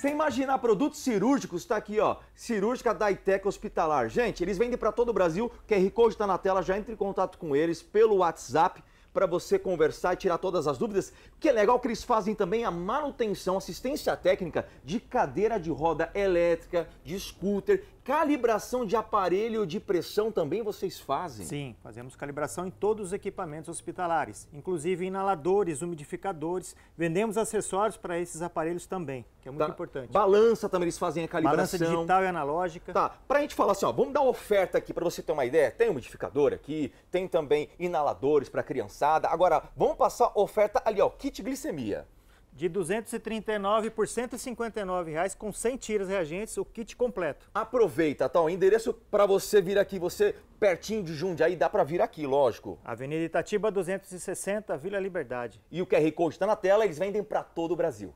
Você imaginar produtos cirúrgicos, tá aqui, ó. Cirúrgica da Itec Hospitalar. Gente, eles vendem para todo o Brasil. O QR Code está na tela, já entre em contato com eles pelo WhatsApp para você conversar e tirar todas as dúvidas. Que é legal que eles fazem também a manutenção, assistência técnica de cadeira de roda elétrica, de scooter Calibração de aparelho de pressão também vocês fazem? Sim, fazemos calibração em todos os equipamentos hospitalares, inclusive inaladores, umidificadores. Vendemos acessórios para esses aparelhos também, que é muito tá. importante. Balança também eles fazem a calibração. Balança digital e analógica. Tá, para a gente falar assim, ó, vamos dar oferta aqui para você ter uma ideia. Tem umidificador aqui, tem também inaladores para criançada. Agora, vamos passar oferta ali, ó, kit glicemia de 239 por 159 reais com 100 tiras reagentes, o kit completo. Aproveita, tá? O endereço para você vir aqui, você pertinho de Jundiaí, dá para vir aqui, lógico. Avenida Itatiba 260, Vila Liberdade. E o QR Code está na tela, eles vendem para todo o Brasil.